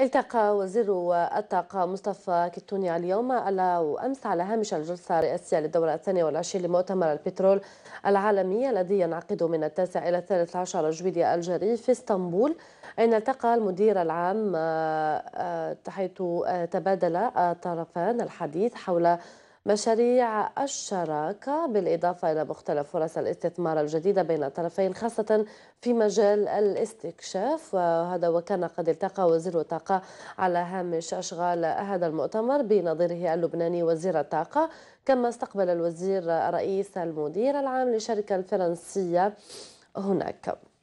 التقى وزير الطاقة مصطفى كتوني اليوم على أمس على هامش الجلسة الرئاسية للدورة الثانية والعشرين لمؤتمر البترول العالمي الذي ينعقد من التاسع إلى الثالث عشر جويلية الجاري في اسطنبول أين التقى المدير العام آه، آه، حيث آه، تبادل الطرفان الحديث حول مشاريع الشراكة بالإضافة إلى مختلف فرص الاستثمار الجديدة بين الطرفين خاصة في مجال الاستكشاف وهذا وكان قد التقى وزير الطاقة على هامش أشغال هذا المؤتمر بنظيره اللبناني وزير الطاقة كما استقبل الوزير رئيس المدير العام للشركة الفرنسية هناك